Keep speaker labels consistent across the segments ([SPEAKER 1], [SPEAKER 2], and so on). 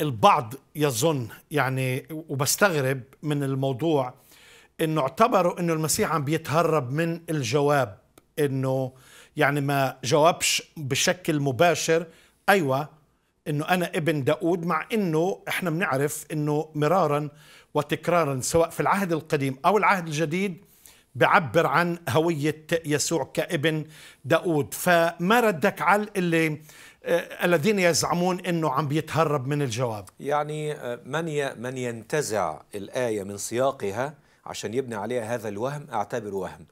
[SPEAKER 1] البعض يظن يعني وبستغرب من الموضوع انه اعتبروا انه المسيح عم بيتهرب من الجواب انه يعني ما جاوبش بشكل مباشر ايوه انه انا ابن داود مع انه احنا بنعرف انه مرارا وتكرارا سواء في العهد القديم او العهد الجديد بعبر عن هوية يسوع كابن داود فما ردك على اللي آه، الذين يزعمون انه عم بيتهرب من الجواب
[SPEAKER 2] يعني آه، من من ينتزع الايه من سياقها عشان يبني عليها هذا الوهم اعتبره وهم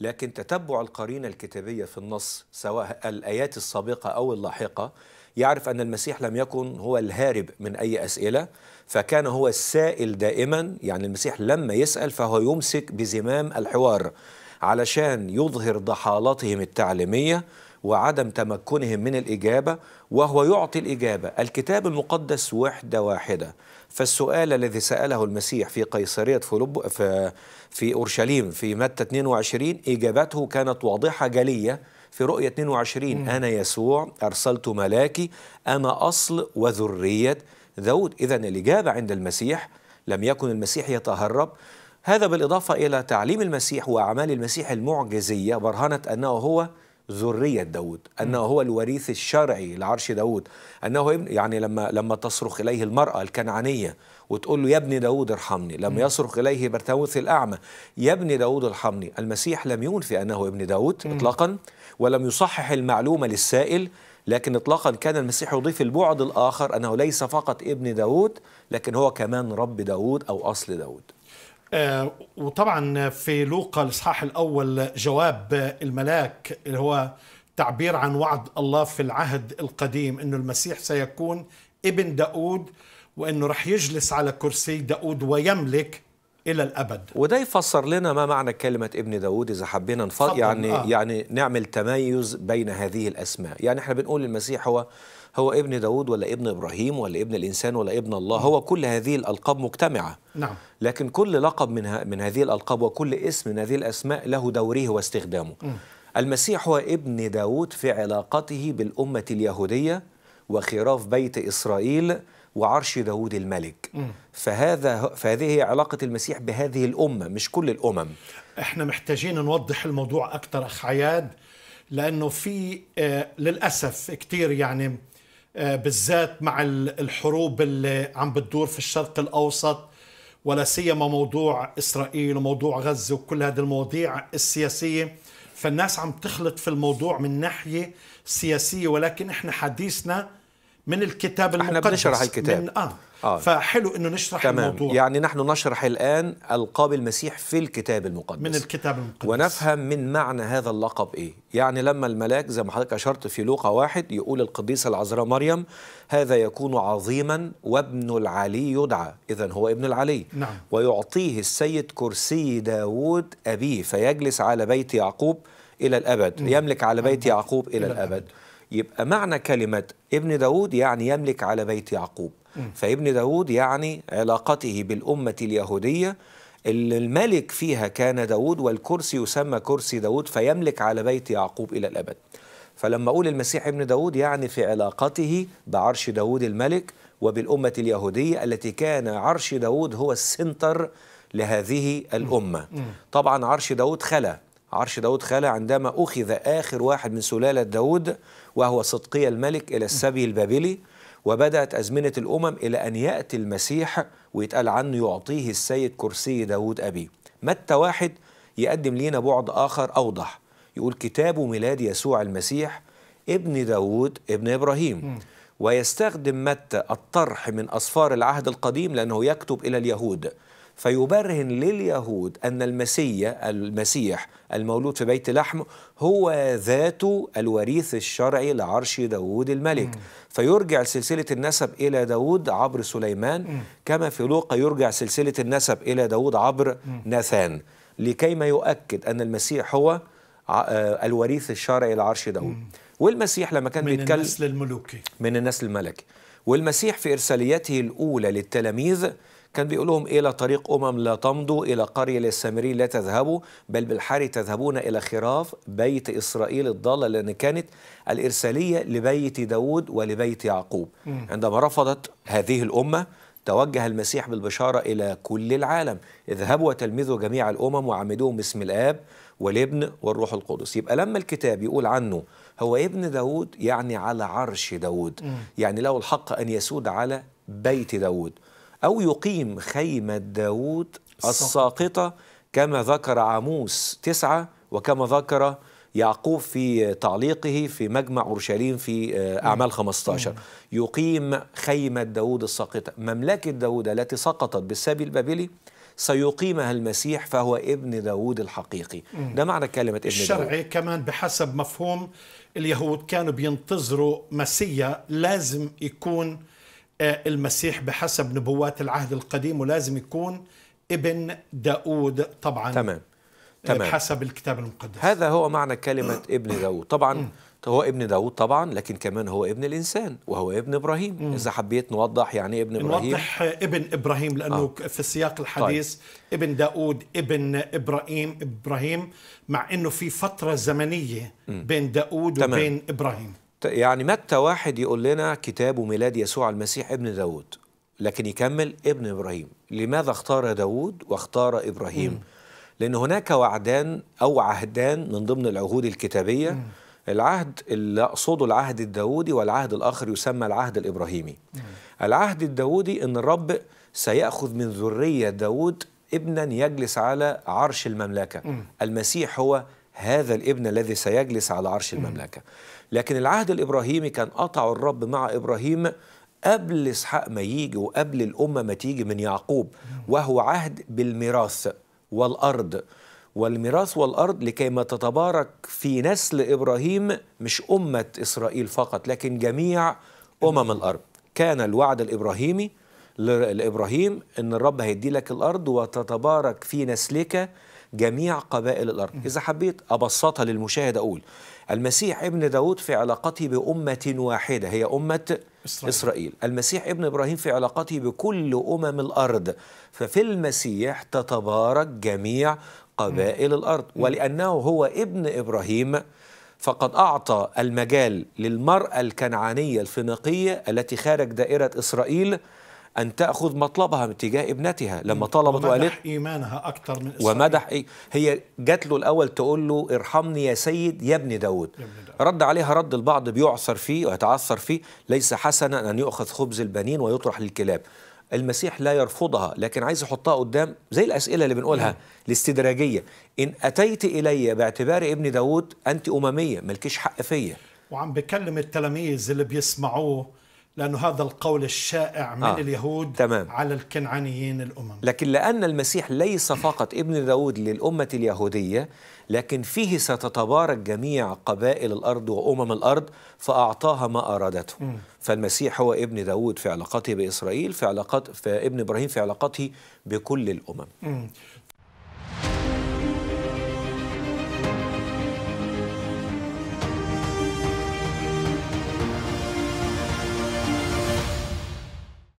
[SPEAKER 2] لكن تتبع القرينه الكتابيه في النص سواء الايات السابقه او اللاحقه يعرف ان المسيح لم يكن هو الهارب من اي اسئله فكان هو السائل دائما يعني المسيح لما يسال فهو يمسك بزمام الحوار علشان يظهر ضحالتهم التعليميه وعدم تمكنهم من الإجابة وهو يعطي الإجابة الكتاب المقدس وحدة واحدة فالسؤال الذي سأله المسيح في قيصرية فلوب في, في أورشليم في متى 22 إجابته كانت واضحة جلية في رؤية 22 مم. أنا يسوع أرسلت ملاكي أنا أصل وذرية ذود إذا الإجابة عند المسيح لم يكن المسيح يتهرب هذا بالإضافة إلى تعليم المسيح وأعمال المسيح المعجزية برهنت أنه هو ذرية داود أنه هو الوريث الشرعي لعرش داود أنه يعني لما لما تصرخ إليه المرأة الكنعانية وتقول له يا ابن داود ارحمني لما يصرخ إليه برتاوث الأعمى يا ابن داود ارحمني المسيح لم ينفي أنه ابن داود إطلاقا ولم يصحح المعلومة للسائل لكن اطلاقا كان المسيح يضيف البعد الآخر أنه ليس فقط ابن داود لكن هو كمان رب داود أو أصل داود آه،
[SPEAKER 1] وطبعا في لوقا الاصحاح الاول جواب الملاك اللي هو تعبير عن وعد الله في العهد القديم انه المسيح سيكون ابن داود وانه رح يجلس على كرسي داود ويملك إلى الأبد
[SPEAKER 2] وده يفسر لنا ما معنى كلمة ابن داود إذا حبينا نفض يعني, آه. يعني نعمل تميز بين هذه الأسماء يعني إحنا بنقول المسيح هو هو ابن داود ولا ابن إبراهيم ولا ابن الإنسان ولا ابن الله هو كل هذه الألقاب مجتمعة نعم. لكن كل لقب من, من هذه الألقاب وكل اسم من هذه الأسماء له دوره واستخدامه م. المسيح هو ابن داود في علاقته بالأمة اليهودية وخراف بيت إسرائيل وعرش داود الملك فهذا فهذه هي علاقة المسيح بهذه الأمة مش كل الأمم
[SPEAKER 1] احنا محتاجين نوضح الموضوع أكثر أخ عياد لأنه في آه، للأسف كتير يعني آه، بالذات مع الحروب اللي عم بتدور في الشرق الأوسط ولا سيما موضوع إسرائيل وموضوع غزة وكل هذه المواضيع السياسية فالناس عم تخلط في الموضوع من ناحية
[SPEAKER 2] سياسية ولكن احنا حديثنا من الكتاب المقدس احنا بنشرح الكتاب من آه. آه. فحلو انه نشرح تمام. الموضوع يعني نحن نشرح الان القاب المسيح في الكتاب المقدس من الكتاب المقدس ونفهم من معنى هذا اللقب ايه يعني لما الملاك زي ما حضرتك اشرت في لوقا واحد يقول القديسه العذراء مريم هذا يكون عظيما وابن العلي يدعى اذا هو ابن العلي نعم. ويعطيه السيد كرسي داوود ابيه فيجلس على بيت يعقوب الى الابد نعم. يملك على بيت يعقوب الى, إلى الابد, الأبد. يبقى معنى كلمة ابن داود يعني يملك على بيت يعقوب فابن داود يعني علاقته بالأمة اليهودية اللي الملك فيها كان داود والكرسي يسمى كرسي داود فيملك على بيت يعقوب إلى الأبد فلما أقول المسيح ابن داود يعني في علاقته بعرش داود الملك وبالأمة اليهودية التي كان عرش داود هو السنتر لهذه الأمة طبعا عرش داود خلى عرش داود خالة عندما أخذ آخر واحد من سلالة داود وهو صدقي الملك إلى السبي البابلي وبدأت أزمنة الأمم إلى أن يأتي المسيح ويتقال عنه يعطيه السيد كرسي داود أبيه متى واحد يقدم لنا بعد آخر أوضح يقول كتاب ميلاد يسوع المسيح ابن داود ابن إبراهيم ويستخدم متى الطرح من أصفار العهد القديم لأنه يكتب إلى اليهود فيبرهن لليهود أن المسيا المسيح المولود في بيت لحم هو ذاته الوريث الشرعي لعرش داود الملك مم. فيرجع سلسلة النسب إلى داود عبر سليمان مم. كما في لوقا يرجع سلسلة النسب إلى داود عبر مم. ناثان لكيما يؤكد أن المسيح هو آه، الوريث الشرعي لعرش داود مم. والمسيح لما كان من بيتكلم من النسل الملوكي من النسل الملكي والمسيح في إرساليته الأولى للتلاميذ كان بيقول لهم إلى طريق أمم لا تمضوا إلى قرية للسامريين لا تذهبوا بل بالحري تذهبون إلى خراف بيت إسرائيل الضالة لأن كانت الإرسالية لبيت داود ولبيت يعقوب عندما رفضت هذه الأمة توجه المسيح بالبشارة إلى كل العالم اذهبوا وتلمذوا جميع الأمم وعمدوهم باسم الآب والابن والروح القدس يبقى لما الكتاب يقول عنه هو ابن داود يعني على عرش داود يعني له الحق أن يسود على بيت داود أو يقيم خيمة داود الساقطة كما ذكر عاموس تسعة وكما ذكر يعقوب في تعليقه في مجمع أورشليم في آه، أعمال 15 يقيم خيمة داود الساقطة مملكة داود التي سقطت بالسبي البابلي سيقيمها المسيح فهو ابن داود الحقيقي ده معنى كلمة ابن الشرعي
[SPEAKER 1] داود كمان بحسب مفهوم اليهود كانوا بينتظروا مسيا لازم يكون المسيح بحسب نبوات العهد القديم ولازم يكون ابن داود طبعا تمام تمام بحسب الكتاب المقدس
[SPEAKER 2] هذا هو معنى كلمة ابن داود طبعا هو ابن داود طبعا لكن كمان هو ابن الإنسان وهو ابن إبراهيم إذا حبيت نوضح يعني ابن إبراهيم نوضح
[SPEAKER 1] ابن إبراهيم لأنه آه. في سياق الحديث طيب. ابن داود ابن إبراهيم إبراهيم مع أنه في فترة زمنية بين داود تمام. وبين إبراهيم
[SPEAKER 2] يعني متى واحد يقول لنا كتابه ميلاد يسوع المسيح ابن داود لكن يكمل ابن إبراهيم لماذا اختار داود واختار إبراهيم مم. لأن هناك وعدان أو عهدان من ضمن العهود الكتابية مم. العهد اللي أقصده العهد الداودي والعهد الآخر يسمى العهد الإبراهيمي مم. العهد الداودي أن الرب سيأخذ من ذرية داود ابنا يجلس على عرش المملكة مم. المسيح هو هذا الابن الذي سيجلس على عرش المملكة لكن العهد الإبراهيمي كان قطعه الرب مع إبراهيم قبل إسحاق ما يجي وقبل الأمة ما تيجي من يعقوب وهو عهد بالميراث والأرض والميراث والأرض لكي ما تتبارك في نسل إبراهيم مش أمة إسرائيل فقط لكن جميع أمم الأرض كان الوعد الإبراهيمي لإبراهيم أن الرب هيدي لك الأرض وتتبارك في نسلك جميع قبائل الأرض إذا حبيت أبسطها للمشاهد أقول المسيح ابن داود في علاقته بأمة واحدة هي أمة إسرائيل. إسرائيل المسيح ابن إبراهيم في علاقته بكل أمم الأرض ففي المسيح تتبارك جميع قبائل الأرض ولأنه هو ابن إبراهيم فقد أعطى المجال للمرأة الكنعانية الفينيقية التي خارج دائرة إسرائيل أن تأخذ مطلبها من تجاه ابنتها لما طلبت وقالت
[SPEAKER 1] إيمانها أكثر من إسرائيل
[SPEAKER 2] ومدح إيه؟ هي جات له الأول تقول له ارحمني يا سيد يا ابن داود رد عليها رد البعض بيعصر فيه ويتعثر فيه ليس حسنا أن يؤخذ خبز البنين ويطرح للكلاب المسيح لا يرفضها لكن عايز يحطها قدام زي الأسئلة اللي بنقولها الاستدراجية إن أتيت إلي باعتبار ابن داود أنت أممية ملكش حق فيا
[SPEAKER 1] وعم بكلم التلاميذ اللي بيسمعوه لأنه هذا القول الشائع من آه. اليهود تمام.
[SPEAKER 2] على الكنعانيين الأمم لكن لأن المسيح ليس فقط ابن داود للأمة اليهودية لكن فيه ستتبارك جميع قبائل الأرض وأمم الأرض فأعطاها ما أرادته م. فالمسيح هو ابن داود في علاقته بإسرائيل في علاقات في ابن إبراهيم في علاقته بكل الأمم
[SPEAKER 1] م.